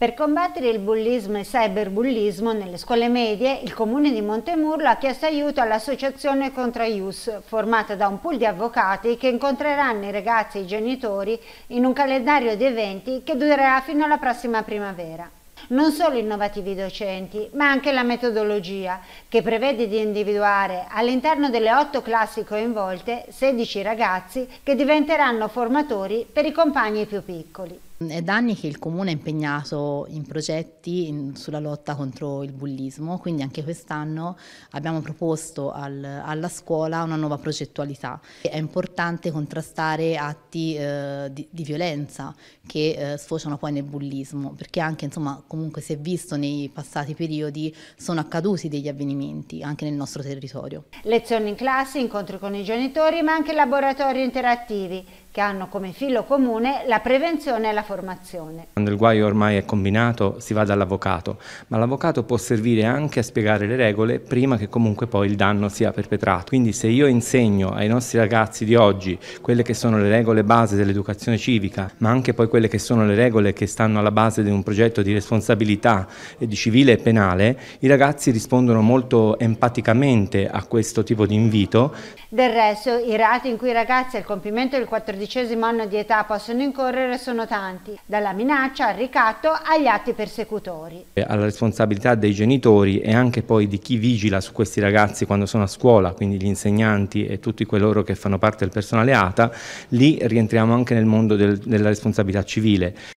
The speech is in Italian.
Per combattere il bullismo e cyberbullismo nelle scuole medie, il comune di Montemurlo ha chiesto aiuto all'associazione Contra Ius, formata da un pool di avvocati che incontreranno i ragazzi e i genitori in un calendario di eventi che durerà fino alla prossima primavera. Non solo innovativi docenti, ma anche la metodologia, che prevede di individuare all'interno delle otto classi coinvolte 16 ragazzi che diventeranno formatori per i compagni più piccoli. È da anni che il comune è impegnato in progetti in, sulla lotta contro il bullismo, quindi anche quest'anno abbiamo proposto al, alla scuola una nuova progettualità. È importante contrastare atti eh, di, di, violenza che eh, sfociano poi nel bullismo, perché anche insomma comunque si è visto nei passati periodi sono accaduti degli avvenimenti anche nel nostro territorio. Lezioni in classe, incontri con i genitori, ma anche laboratori interattivi che hanno come filo comune la prevenzione e la formazione. Quando il guaio ormai è combinato si va dall'avvocato, ma l'avvocato può servire anche a spiegare le regole prima che comunque poi il danno sia perpetrato. Quindi se io insegno ai nostri ragazzi di oggi quelle che sono le regole base dell'educazione civica, ma anche poi quelle che sono le regole che stanno alla base di un progetto di responsabilità eh, di civile e penale, i ragazzi rispondono molto empaticamente a questo tipo di invito. Del resto i reati in cui i ragazzi al compimento del 14 quattordicesimo anno di età possono incorrere sono tanti, dalla minaccia al ricatto agli atti persecutori. Eh, alla responsabilità dei genitori e anche poi di chi vigila su questi ragazzi quando sono a scuola, quindi gli insegnanti e tutti coloro che fanno parte del personale ATA, lì rientriamo anche nel mondo del, della responsabilità civile.